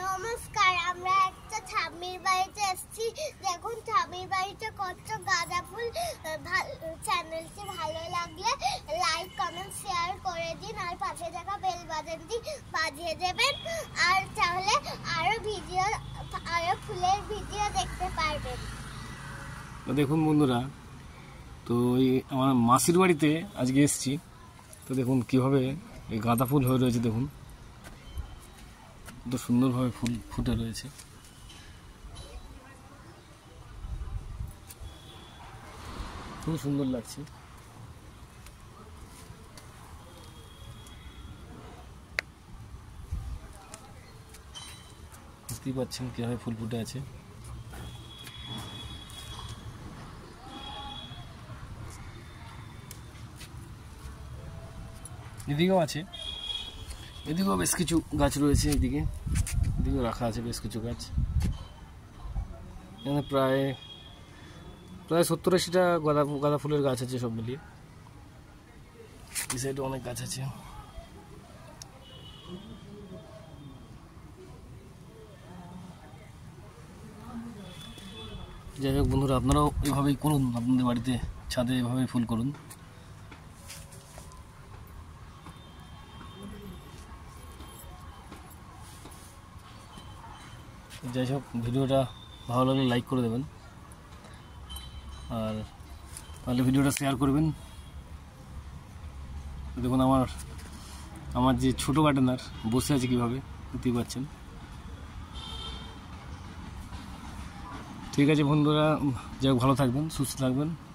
নমস্কার আমরা একটা ঠাম্মির বাড়িতে এসেছি দেখুন ঠাম্মির বাড়িতে কত গাঁদা ফুল চ্যানেলটি ভালো লাগলে লাইক কমেন্ট শেয়ার করে দিন আর পাশে থাকা বেল দিন বাজিয়ে দেবেন আর তাহলে আরও ভিডিও আরও ফুলের ভিডিও দেখতে পারবেন তো দেখুন বন্ধুরা তো এই আমার মাসির বাড়িতে আজকে এসেছি তো দেখুন কীভাবে এই গাঁদা ফুল হয়ে রয়েছে দেখুন কত সুন্দরভাবে ফুল ফুটে রয়েছে খুব সুন্দর লাগছে বুঝতেই পারছেন কীভাবে ফুল ফুটে আছে এদিকেও আছে এদিকেও বেশ কিছু গাছ রয়েছে এদিকে এদিকেও রাখা আছে বেশ কিছু গাছ এখানে প্রায় প্রায় সত্তর আশিটা গাঁদা গাঁদা ফুলের গাছ আছে সব মিলিয়ে এই সাইডে অনেক গাছ আছে যাই হোক বন্ধুরা আপনারাও এভাবেই করুন আপনাদের বাড়িতে ছাদে এভাবেই ফুল করুন যাই হোক ভিডিওটা ভালো লাগলে লাইক করে দেবেন আর তাহলে ভিডিওটা শেয়ার করবেন দেখুন আমার আমার যে ছোট গার্ডেনার বসে আছে কীভাবে বুঝতেই পারছেন ঠিক আছে বন্ধুরা যাই ভালো থাকবেন সুস্থ থাকবেন